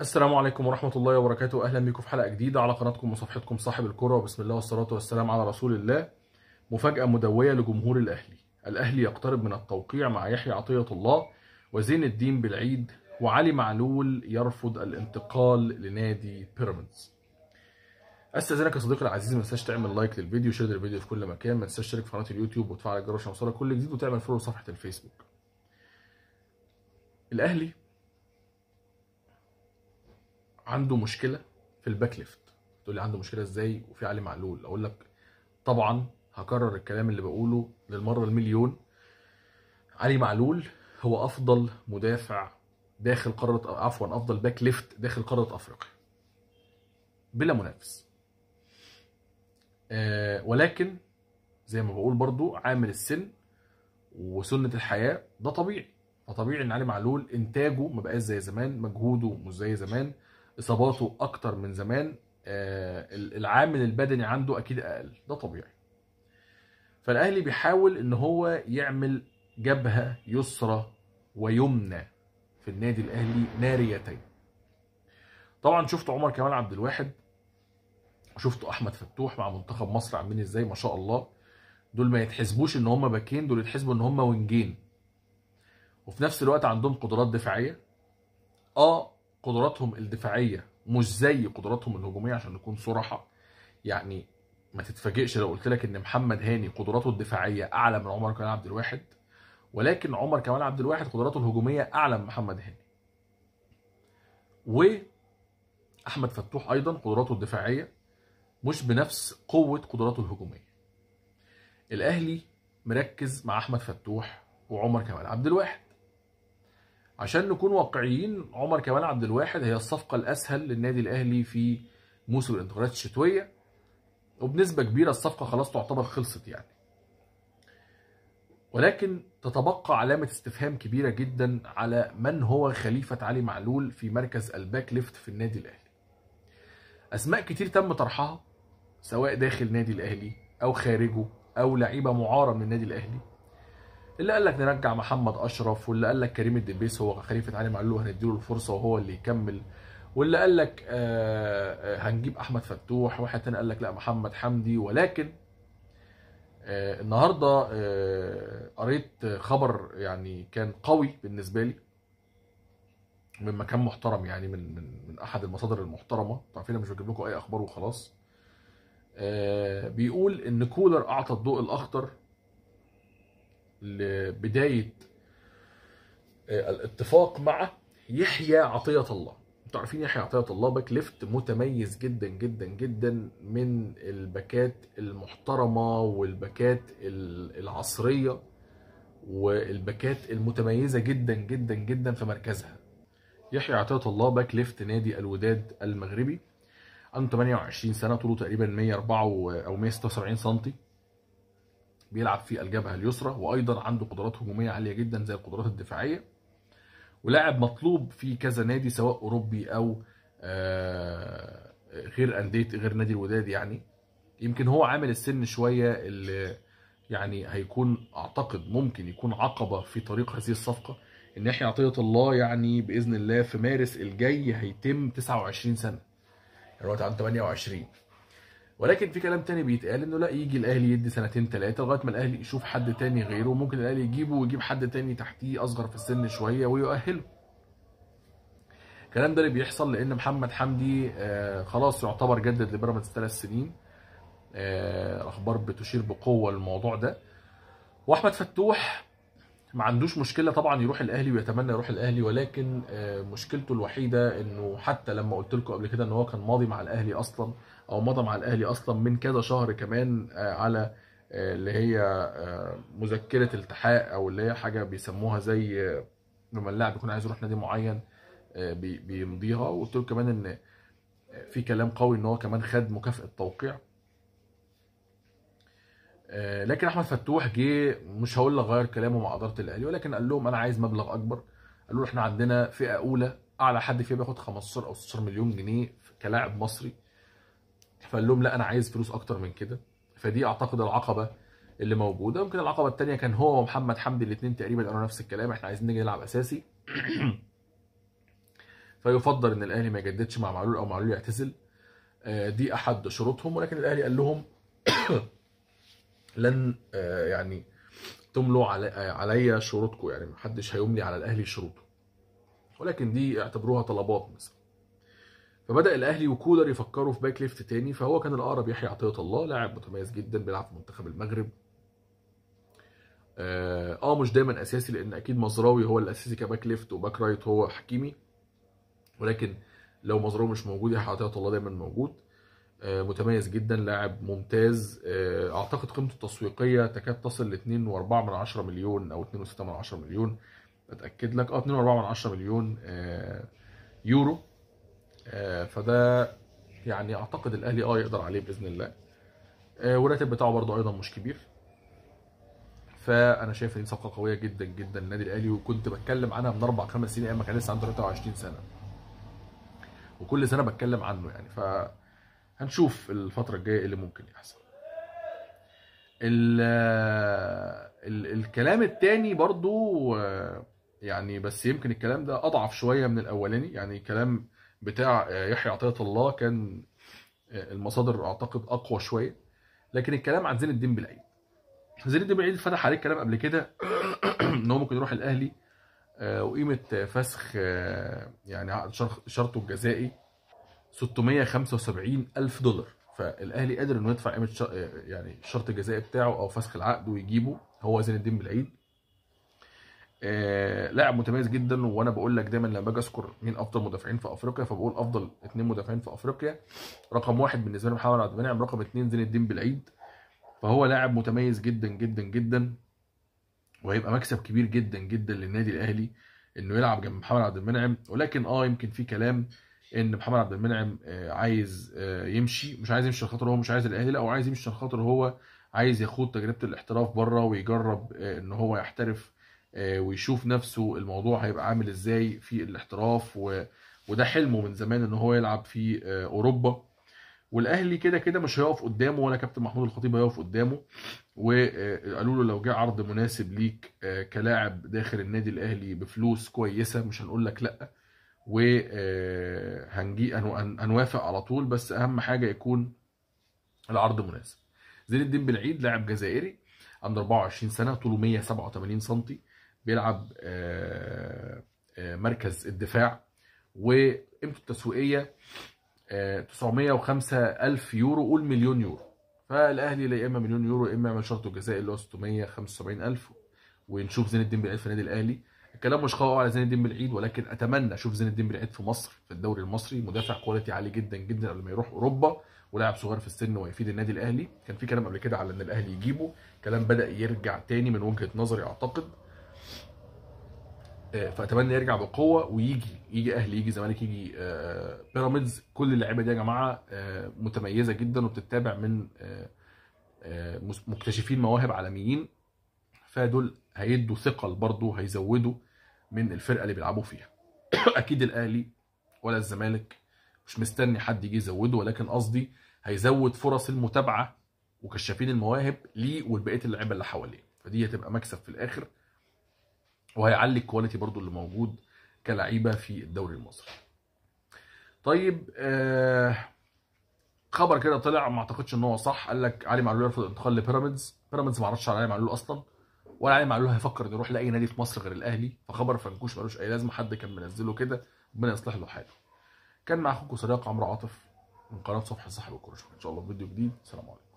السلام عليكم ورحمة الله وبركاته أهلا بيكم في حلقة جديدة على قناتكم وصفحتكم صاحب الكرة وبسم الله والصلاة والسلام على رسول الله مفاجأة مدوية لجمهور الأهلي الأهلي يقترب من التوقيع مع يحيى عطية الله وزين الدين بالعيد وعلي معلول يرفض الانتقال لنادي بيراميدز استاذنك يا صديقي العزيز ما تنساش تعمل لايك للفيديو شير الفيديو في كل مكان ما تنساش تشترك في قناه اليوتيوب وتفعل الجرس عشان يوصلك كل جديد وتعمل فولو صفحه الفيسبوك الاهلي عنده مشكله في الباك ليفت تقول لي عنده مشكله ازاي وفي علي معلول اقول لك طبعا هكرر الكلام اللي بقوله للمره المليون علي معلول هو افضل مدافع داخل قاره عفوا افضل باك ليفت داخل قاره افريقيا بلا منافس أه ولكن زي ما بقول برضو عامل السن وسنه الحياه ده طبيعي فطبيعي ان علي معلول انتاجه ما بقاش زي زمان مجهوده مش زي زمان اصاباته اكتر من زمان آه، العامل البدني عنده اكيد اقل ده طبيعي فالاهلي بيحاول ان هو يعمل جبهه يسرى ويمنى في النادي الاهلي ناريتين طبعا شفت عمر كمال عبد الواحد وشفت احمد فتوح مع منتخب مصر عاملين ازاي ما شاء الله دول ما يتحسبوش ان هم باكين دول يتحسبوا ان هم وينجين وفي نفس الوقت عندهم قدرات دفاعيه اه قدراتهم الدفاعيه مش زي قدراتهم الهجوميه عشان نكون صراحه يعني ما تتفاجئش لو قلت لك ان محمد هاني قدراته الدفاعيه اعلى من عمر كمال عبد الواحد ولكن عمر كمال عبد الواحد قدراته الهجوميه اعلى من محمد هاني واحمد فتوح ايضا قدراته الدفاعيه مش بنفس قوه قدراته الهجوميه الاهلي مركز مع احمد فتوح وعمر كمال عبد الواحد عشان نكون واقعيين عمر كمال عبد الواحد هي الصفقه الاسهل للنادي الاهلي في موسم الانتقالات الشتويه وبنسبه كبيره الصفقه خلاص تعتبر خلصت يعني ولكن تتبقى علامة استفهام كبيرة جدا على من هو خليفة علي معلول في مركز الباك ليفت في النادي الأهلي. أسماء كتير تم طرحها سواء داخل النادي الأهلي أو خارجه أو لعيبة معارة من النادي الأهلي اللي قال لك نرجع محمد اشرف واللي قال لك كريم الدبيس هو خليفه علي معلول هنديله الفرصه وهو اللي يكمل واللي قال لك آه،, آه هنجيب احمد فتوح واحد تاني قال لك لا محمد حمدي ولكن آه النهارده آه قريت خبر يعني كان قوي بالنسبه لي من مكان محترم يعني من من من احد المصادر المحترمه عارفين انا مش بجيب لكم اي اخبار وخلاص آه، بيقول ان كولر اعطى الضوء الاخضر لبداية آه، الاتفاق مع يحيى عطية الله انتوا عارفين يحيى عطية الله باك ليفت متميز جدا جدا جدا من الباكات المحترمة والباكات العصرية والباكات المتميزة جدا جدا جدا في مركزها يحيى عطية الله باك ليفت نادي الوداد المغربي عنده 28 سنة طوله تقريبا 104 أو 176 سم بيلعب في الجبهه اليسرى وايضا عنده قدرات هجوميه عاليه جدا زي القدرات الدفاعيه ولاعب مطلوب في كذا نادي سواء اوروبي او آه، غير انديه غير نادي الوداد يعني يمكن هو عامل السن شويه اللي يعني هيكون اعتقد ممكن يكون عقبه في طريق هذه الصفقه ان يحيى عطيه الله يعني باذن الله في مارس الجاي هيتم 29 سنه الوقت يعني عنده 28 ولكن في كلام تاني بيتقال انه لا يجي الاهلي يدي سنتين ثلاثه لغايه ما الاهلي يشوف حد تاني غيره ممكن الاهلي يجيبه ويجيب حد تاني تحتيه اصغر في السن شويه ويؤهله الكلام ده اللي بيحصل لان محمد حمدي آه، خلاص يعتبر جدد لبيراميدز ثلاث سنين آه، اخبار بتشير بقوه للموضوع ده واحمد فتوح ما عندوش مشكله طبعا يروح الاهلي ويتمنى يروح الاهلي ولكن آه، مشكلته الوحيده انه حتى لما قلت لكم قبل كده ان هو كان ماضي مع الاهلي اصلا او مضى مع الاهلي اصلا من كذا شهر كمان آه، على آه، اللي هي مذكره التحاق او اللي هي حاجه بيسموها زي لما اللاعب يكون عايز يروح نادي معين بيمضيها وقلت لكم كمان ان في كلام قوي ان هو كمان خد مكافاه توقيع آه، لكن احمد فتوح جه مش هقول لك غير كلامه مع اداره الاهلي ولكن قال لهم انا عايز مبلغ اكبر قالوا له احنا عندنا فئه اولى اعلى حد فيها بياخد 15 او 16 مليون جنيه كلاعب مصري فقال لهم لا انا عايز فلوس اكتر من كده فدي اعتقد العقبه اللي موجوده ممكن العقبه الثانيه كان هو ومحمد حمدي الاثنين تقريبا قالوا نفس الكلام احنا عايزين نيجي نلعب اساسي فيفضل ان الاهلي ما يجددش مع معلول او معلول يعتزل آه، دي احد شروطهم ولكن الاهلي قال لهم لن آه، يعني تملوا عليا آه، شروطكم يعني محدش هيملي على الاهلي شروطه ولكن دي اعتبروها طلبات مثلا فبدا الاهلي وكولر يفكروا في باك ليفت تاني فهو كان الاقرب يحيى عطيه الله لاعب متميز جدا بيلعب في منتخب المغرب اه, آه، مش دايما اساسي لان اكيد مزراوي هو الاساسي كباك ليفت وباك رايت هو حكيمي ولكن لو مزراوي مش موجود يحيى عطيه الله دايما موجود آه، متميز جدا لاعب ممتاز آه، اعتقد قيمته التسويقيه تكاد تصل ل 2.4 مليون او 2.6 مليون اتاكد لك اه 2.4 مليون آه، يورو فده يعني اعتقد الاهلي اه يقدر عليه باذن الله والراتب بتاعه برضه ايضا مش كبير فانا شايف ان دي صفقه قويه جدا جدا للنادي الاهلي وكنت بتكلم عنها من اربع خمس سنين ايام ما كان لسه عنده 23 سنه وكل سنه بتكلم عنه يعني ف هنشوف الفتره الجايه إيه اللي ممكن يحصل الـ الـ الكلام التاني برضو آه، يعني بس يمكن الكلام ده اضعف شويه من الاولاني يعني كلام بتاع آه، يحيى عطيه الله كان آه، المصادر اعتقد اقوى شويه لكن الكلام عن زين الدين بالعيد زين الدين بالعيد فتح عليه الكلام قبل كده ان هو ممكن يروح الاهلي وقيمه فسخ يعني عقد شرطه الجزائي 675 الف دولار فالاهلي قادر انه يدفع قيمه يعني الشرط الجزائي بتاعه او فسخ العقد ويجيبه هو زين الدين بالعيد آه لاعب متميز جدا وانا بقول لك دايما لما باجي اذكر مين افضل مدافعين في افريقيا فبقول افضل اثنين مدافعين في افريقيا رقم واحد بالنسبه لي محمد عبد المنعم رقم اثنين زين الدين بالعيد فهو لاعب متميز جدا جدا جدا وهيبقى مكسب كبير جدا جدا للنادي الاهلي انه يلعب جنب محمد عبد المنعم ولكن اه يمكن في كلام ان محمد عبد المنعم آه، عايز آه، يمشي مش عايز يمشي عشان خاطر هو مش عايز الاهلي لا هو عايز يمشي عشان خاطر هو عايز يخوض تجربه الاحتراف بره ويجرب آه، ان هو يحترف ويشوف نفسه الموضوع هيبقى عامل ازاي في الاحتراف و... وده حلمه من زمان ان هو يلعب في اوروبا والاهلي كده كده مش هيقف قدامه ولا كابتن محمود الخطيب هيقف قدامه وقالوا له لو جه عرض مناسب ليك كلاعب داخل النادي الاهلي بفلوس كويسه مش هنقول لك لا وهنجي آه، هنوافق على طول بس اهم حاجه يكون العرض مناسب زين الدين بالعيد لاعب جزائري عنده 24 سنه طوله 187 سم بيلعب آه، آه، مركز الدفاع وقيمته التسويقيه 905 الف يورو قول مليون يورو فالاهلي لا اما مليون يورو يا اما يعمل شرطه الجزائي اللي هو 675 الف ونشوف زين الدين بالعيد في النادي الاهلي الكلام مش قوي على زين الدين بالعيد ولكن اتمنى اشوف زين الدين بالعيد في مصر في الدوري المصري مدافع كواليتي عالي جدا جدا قبل ما يروح اوروبا ولاعب صغير في السن ويفيد النادي الاهلي كان في كلام قبل كده على ان الاهلي يجيبه كلام بدا يرجع تاني من وجهه نظري اعتقد آه، فاتمنى يرجع بقوه ويجي يجي اهلي يجي زمالك يجي آه، بيراميدز كل اللعيبه دي يا جماعه آه، متميزه جدا وبتتابع من مكتشفين مواهب عالميين فدول هيدوا ثقل برضه هيزودوا من الفرقه اللي بيلعبوا فيها اكيد الاهلي ولا الزمالك مش مستني حد يجي يزوده ولكن قصدي هيزود فرص المتابعه وكشافين المواهب ليه ولبقيه اللعيبه اللي حواليه فدي هتبقى مكسب في الاخر وهيعلي الكواليتي برضو اللي موجود كلعيبه في الدوري المصري طيب آه خبر كده طلع ما اعتقدش ان هو صح قال لك علي معلول يرفض الانتقال لبيراميدز بيراميدز ما عرضش على علي معلول اصلا ولا علي معلول هيفكر انه يروح لاي نادي في مصر غير الاهلي فخبر فنكوش ملوش اي لازمه حد كان منزله كده ربنا يصلح له حاله كان مع اخوكم صديق عمرو عاطف من قناه صفحه صاحب الكوره ان شاء الله في فيديو جديد سلام عليكم